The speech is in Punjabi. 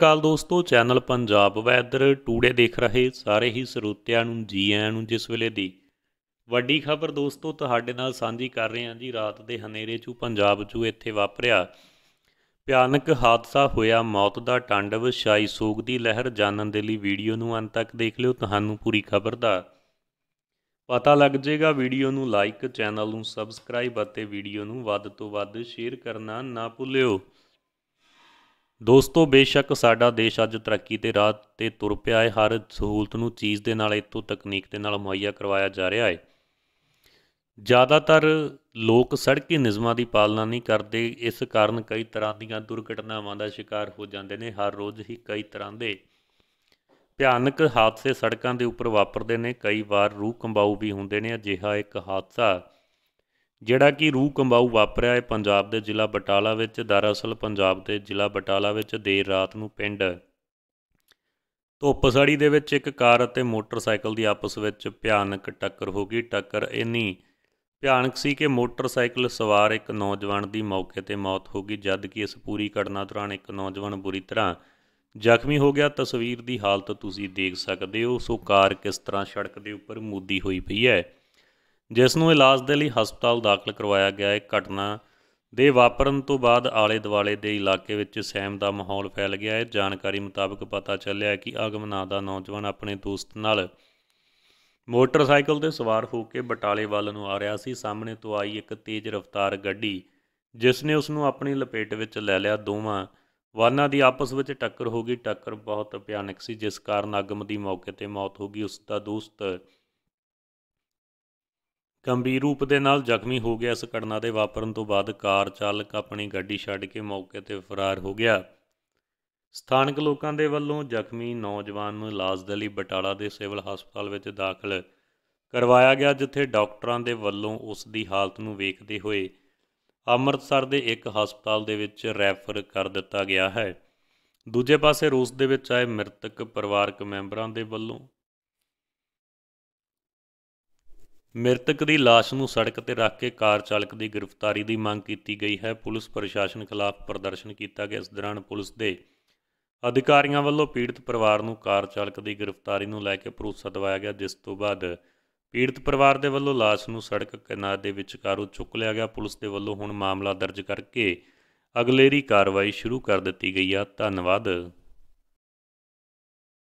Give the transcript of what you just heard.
ਕਾਲ ਦੋਸਤੋ ਚੈਨਲ ਪੰਜਾਬ ਵੈਦਰ ਟੂਡੇ ਦੇਖ ਰਹੇ ਸਾਰੇ ਹੀ ਸਰੋਤਿਆਂ ਨੂੰ ਜੀ ਆਇਆਂ ਨੂੰ ਜਿਸ ਵੇਲੇ ਦੀ ਵੱਡੀ ਖਬਰ ਦੋਸਤੋ ਤੁਹਾਡੇ ਨਾਲ ਸਾਂਝੀ ਕਰ ਰਹੇ ਹਾਂ ਜੀ ਰਾਤ ਦੇ ਹਨੇਰੇ 'ਚੋਂ ਪੰਜਾਬ 'ਚੋਂ ਇੱਥੇ ਵਾਪਰਿਆ ਭਿਆਨਕ ਹਾਦਸਾ ਹੋਇਆ ਮੌਤ ਦਾ ਟਾਂਡਵ ਸ਼ਾਈ ਸੋਗ ਦੀ ਲਹਿਰ ਜਾਣਨ ਦੇ ਲਈ ਵੀਡੀਓ ਨੂੰ ਅੰਤ ਤੱਕ ਦੇਖ ਲਿਓ ਤੁਹਾਨੂੰ ਪੂਰੀ ਖਬਰ ਦਾ ਪਤਾ ਲੱਗ ਜਾਏਗਾ ਵੀਡੀਓ ਨੂੰ ਲਾਈਕ ਚੈਨਲ ਨੂੰ ਸਬਸਕ੍ਰਾਈਬ ਅਤੇ ਵੀਡੀਓ ਨੂੰ ਵੱਧ ਤੋਂ ਵੱਧ ਸ਼ੇਅਰ ਕਰਨਾ ਨਾ ਭੁੱਲਿਓ ਦੋਸਤੋ ਬੇਸ਼ੱਕ ਸਾਡਾ ਦੇਸ਼ ਅੱਜ ਤਰੱਕੀ ਦੇ ਰਾਹ ਤੇ ਤੁਰ ਪਿਆ ਹੈ ਹਰ ਸਹੂਲਤ ਨੂੰ ਚੀਜ਼ ਦੇ ਨਾਲ ਇਤੋਂ ਤਕਨੀਕ ਦੇ ਨਾਲ ਮੁਹੱਈਆ ਕਰਵਾਇਆ ਜਾ ਰਿਹਾ ਹੈ ਜ਼ਿਆਦਾਤਰ ਲੋਕ ਸੜਕੀ ਨਿਯਮਾਂ ਦੀ ਪਾਲਣਾ ਨਹੀਂ ਕਰਦੇ ਇਸ ਕਾਰਨ ਕਈ ਤਰ੍ਹਾਂ ਦੀਆਂ ਦੁਰਘਟਨਾਵਾਂ ਦਾ ਸ਼ਿਕਾਰ ਹੋ ਜਾਂਦੇ ਨੇ ਹਰ ਰੋਜ਼ ਹੀ ਕਈ ਤਰ੍ਹਾਂ ਦੇ ਭਿਆਨਕ ਹਾਦਸੇ ਸੜਕਾਂ ਦੇ ਉੱਪਰ ਵਾਪਰਦੇ ਨੇ ਕਈ ਵਾਰ ਰੂਹ ਕੰਬਾਉ ਵੀ ਹੁੰਦੇ ਨੇ ਅਜਿਹਾ ਇੱਕ ਹਾਦਸਾ ਜਿਹੜਾ ਕਿ ਰੂਹ ਕੰਬਾਉ ਵਾਪਰਿਆ ਹੈ ਪੰਜਾਬ ਦੇ ਜ਼ਿਲ੍ਹਾ ਬਟਾਲਾ ਵਿੱਚ ਦਰਅਸਲ ਪੰਜਾਬ ਦੇ ਜ਼ਿਲ੍ਹਾ ਬਟਾਲਾ ਵਿੱਚ ਦੇਰ ਰਾਤ ਨੂੰ ਪਿੰਡ ਧੁੱਪਸੜੀ ਦੇ ਵਿੱਚ ਇੱਕ ਕਾਰ ਅਤੇ ਮੋਟਰਸਾਈਕਲ ਦੀ ਆਪਸ ਵਿੱਚ ਭਿਆਨਕ ਟੱਕਰ ਹੋ ਗਈ ਟੱਕਰ ਇੰਨੀ ਭਿਆਨਕ ਸੀ ਕਿ ਮੋਟਰਸਾਈਕਲ ਸਵਾਰ ਇੱਕ ਨੌਜਵਾਨ ਦੀ ਮੌਕੇ ਤੇ ਮੌਤ ਹੋ ਗਈ ਜਦ ਕਿ ਇਸ ਪੂਰੀ ਘਟਨਾ ਦੌਰਾਨ ਇੱਕ ਨੌਜਵਾਨ ਬੁਰੀ ਤਰ੍ਹਾਂ ਜ਼ਖਮੀ ਹੋ ਗਿਆ ਤਸਵੀਰ ਦੀ ਹਾਲਤ ਤੁਸੀਂ ਦੇਖ ਸਕਦੇ ਹੋ ਸੋ ਕਾਰ ਕਿਸ ਤਰ੍ਹਾਂ ਸੜਕ ਦੇ ਉੱਪਰ ਮੂਦੀ ਹੋਈ ਪਈ ਹੈ ਜਿਸ ਨੂੰ ਇਲਾਜ ਦੇ ਲਈ ਹਸਪਤਾਲ ਦਾਖਲ ਕਰਵਾਇਆ ਗਿਆ ਇਹ ਘਟਨਾ ਦੇ ਵਾਪਰਨ ਤੋਂ ਬਾਅਦ ਆਲੇ ਦੁਆਲੇ ਦੇ ਇਲਾਕੇ ਵਿੱਚ ਸਹਿਮ ਦਾ ਮਾਹੌਲ ਫੈਲ ਗਿਆ ਹੈ ਜਾਣਕਾਰੀ ਮੁਤਾਬਕ ਪਤਾ ਚੱਲਿਆ ਕਿ ਆਗਮ ਨਾਂ ਦਾ ਨੌਜਵਾਨ ਆਪਣੇ ਦੋਸਤ ਨਾਲ ਮੋਟਰਸਾਈਕਲ ਤੇ ਸਵਾਰ ਹੋ ਕੇ ਬਟਾਲੇ ਵੱਲ ਨੂੰ ਆ ਰਿਹਾ ਸੀ ਸਾਹਮਣੇ ਤੋਂ ਆਈ ਇੱਕ ਤੇਜ਼ ਰਫ਼ਤਾਰ ਗੱਡੀ ਜਿਸ ਨੇ ਉਸ ਨੂੰ ਆਪਣੀ ਲਪੇਟ ਵਿੱਚ ਲੈ ਲਿਆ ਦੋਵਾਂ ਵਾਹਨਾਂ ਦੀ ਆਪਸ ਵਿੱਚ ਟੱਕਰ ਹੋ ਗਈ ਟੱਕਰ ਬਹੁਤ ਭਿਆਨਕ ਸੀ ਜਿਸ ਕਾਰਨ ਆਗਮ ਦੀ ਮੌਕੇ ਤੇ ਮੌਤ ਹੋ ਗਈ ਉਸ ਦਾ ਦੋਸਤ ਗੰਭੀਰ ਰੂਪ ਦੇ ਨਾਲ ਜ਼ਖਮੀ ਹੋ ਗਿਆ ਇਸ ਘਟਨਾ ਦੇ ਵਾਪਰਨ ਤੋਂ ਬਾਅਦ ਕਾਰ ਚਾਲਕ ਆਪਣੀ ਗੱਡੀ ਛੱਡ ਕੇ ਮੌਕੇ ਤੇ ਫਰਾਰ ਹੋ ਗਿਆ ਸਥਾਨਕ ਲੋਕਾਂ ਦੇ ਵੱਲੋਂ ਜ਼ਖਮੀ ਨੌਜਵਾਨ ਨੂੰ ਇਲਾਜ ਦੇ ਲਈ ਬਟਾਲਾ ਦੇ ਸਿਵਲ ਹਸਪਤਾਲ ਵਿੱਚ ਦਾਖਲ ਕਰਵਾਇਆ ਗਿਆ ਜਿੱਥੇ ਡਾਕਟਰਾਂ ਦੇ ਵੱਲੋਂ ਉਸ ਦੀ ਹਾਲਤ ਨੂੰ ਵੇਖਦੇ ਹੋਏ ਅੰਮ੍ਰਿਤਸਰ ਦੇ ਇੱਕ ਹਸਪਤਾਲ ਦੇ ਵਿੱਚ ਰੈਫਰ ਕਰ ਦਿੱਤਾ ਗਿਆ ਹੈ ਦੂਜੇ ਪਾਸੇ ਰੂਸ ਦੇ ਵਿੱਚ ਆਏ ਮ੍ਰਿਤਕ ਪਰਿਵਾਰਕ ਮੈਂਬਰਾਂ ਦੇ ਵੱਲੋਂ ਮ੍ਰਿਤਕ ਦੀ লাশ ਨੂੰ ਸੜਕ ਤੇ ਰੱਖ ਕੇ ਕਾਰ ਚਾਲਕ ਦੀ ਗ੍ਰਿਫਤਾਰੀ ਦੀ ਮੰਗ ਕੀਤੀ ਗਈ ਹੈ ਪੁਲਿਸ ਪ੍ਰਸ਼ਾਸਨ ਖਿਲਾਫ ਪ੍ਰਦਰਸ਼ਨ ਕੀਤਾ ਗਿਆ ਇਸ ਦੌਰਾਨ ਪੁਲਿਸ ਦੇ ਅਧਿਕਾਰੀਆਂ ਵੱਲੋਂ ਪੀੜਤ ਪਰਿਵਾਰ ਨੂੰ ਕਾਰ ਚਾਲਕ ਦੀ ਗ੍ਰਿਫਤਾਰੀ ਨੂੰ ਲੈ ਕੇ ਭਰੋਸਾ ਦਿਵਾਇਆ ਗਿਆ ਜਿਸ ਤੋਂ ਬਾਅਦ ਪੀੜਤ ਪਰਿਵਾਰ ਦੇ ਵੱਲੋਂ লাশ ਨੂੰ ਸੜਕ ਕਿਨਾਰੇ ਦੇ ਵਿਚਕਾਰੋਂ ਚੁੱਕ ਲਿਆ ਗਿਆ ਪੁਲਿਸ ਦੇ ਵੱਲੋਂ ਹੁਣ ਮਾਮਲਾ ਦਰਜ ਕਰਕੇ ਅਗਲੇਰੀ ਕਾਰਵਾਈ ਸ਼ੁਰੂ ਕਰ ਦਿੱਤੀ ਗਈ ਆ ਧੰਨਵਾਦ